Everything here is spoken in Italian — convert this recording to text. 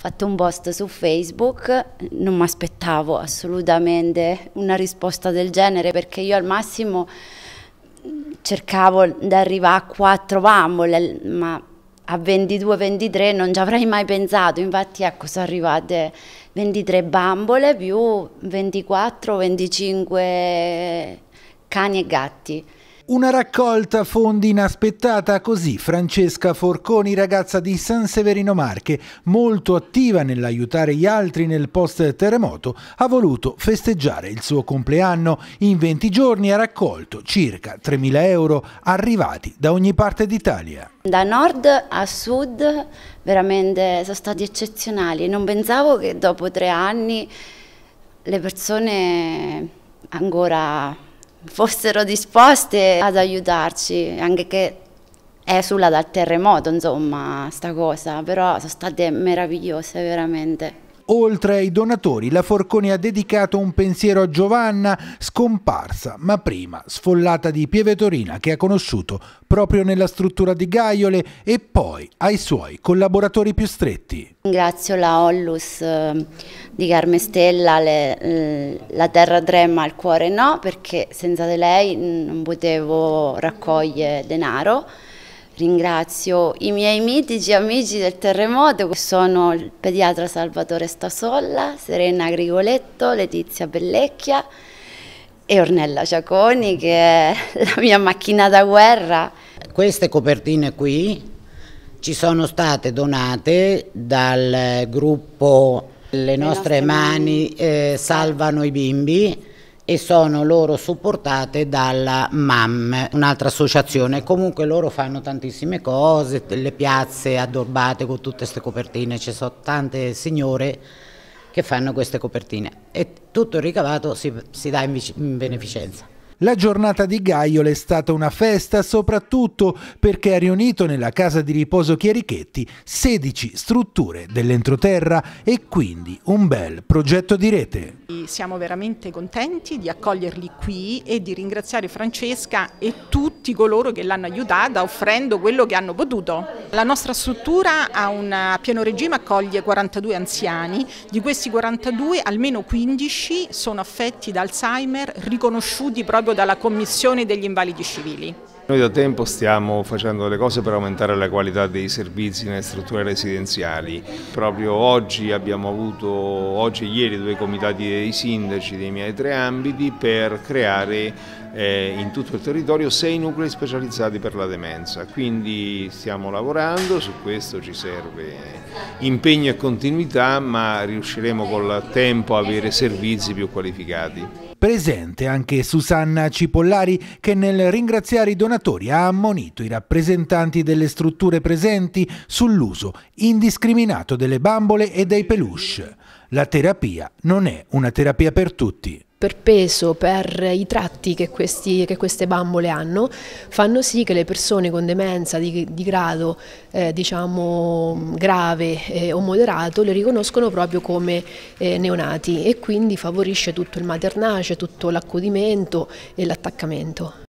fatto un post su Facebook, non mi aspettavo assolutamente una risposta del genere perché io al massimo cercavo di arrivare a quattro bambole, ma a 22-23 non ci avrei mai pensato, infatti ecco sono arrivate 23 bambole più 24-25 cani e gatti. Una raccolta fondi inaspettata così Francesca Forconi, ragazza di San Severino Marche, molto attiva nell'aiutare gli altri nel post terremoto, ha voluto festeggiare il suo compleanno. In 20 giorni ha raccolto circa 3.000 euro arrivati da ogni parte d'Italia. Da nord a sud veramente sono stati eccezionali. Non pensavo che dopo tre anni le persone ancora fossero disposte ad aiutarci, anche che è sulla dal terremoto, insomma, sta cosa, però sono state meravigliose veramente. Oltre ai donatori, la Forconi ha dedicato un pensiero a Giovanna, scomparsa, ma prima sfollata di Pieve Torina che ha conosciuto proprio nella struttura di Gaiole e poi ai suoi collaboratori più stretti. Ringrazio la Ollus ehm, di Carmestella, la terra trema al cuore no, perché senza di lei mm, non potevo raccogliere denaro Ringrazio i miei mitici amici del terremoto, sono il pediatra Salvatore Stasolla, Serena Grigoletto, Letizia Bellecchia e Ornella Ciaconi che è la mia macchina da guerra. Queste copertine qui ci sono state donate dal gruppo Le, nostre, Le nostre mani, mani eh, salvano i bimbi e sono loro supportate dalla MAM, un'altra associazione. Comunque loro fanno tantissime cose, le piazze addorbate con tutte queste copertine, ci sono tante signore che fanno queste copertine e tutto il ricavato si, si dà in, in beneficenza. La giornata di Gaiole è stata una festa soprattutto perché ha riunito nella casa di riposo Chierichetti 16 strutture dell'entroterra e quindi un bel progetto di rete. Siamo veramente contenti di accoglierli qui e di ringraziare Francesca e tutti coloro che l'hanno aiutata offrendo quello che hanno potuto. La nostra struttura a un pieno regime accoglie 42 anziani, di questi 42 almeno 15 sono affetti da Alzheimer riconosciuti proprio dalla Commissione degli Invalidi Civili. Noi da tempo stiamo facendo delle cose per aumentare la qualità dei servizi nelle strutture residenziali. Proprio oggi abbiamo avuto, oggi e ieri, due comitati dei sindaci dei miei tre ambiti per creare eh, in tutto il territorio sei nuclei specializzati per la demenza. Quindi stiamo lavorando, su questo ci serve impegno e continuità, ma riusciremo col tempo a avere servizi più qualificati. Presente anche Susanna Cipollari che nel ringraziare i donatori Senatori ha ammonito i rappresentanti delle strutture presenti sull'uso indiscriminato delle bambole e dei peluche. La terapia non è una terapia per tutti per peso, per i tratti che, questi, che, queste bambole hanno, fanno sì che le persone con demenza di, di grado eh, diciamo, grave eh, o moderato le riconoscono proprio come eh, neonati e quindi favorisce tutto il maternace, tutto l'accudimento e l'attaccamento.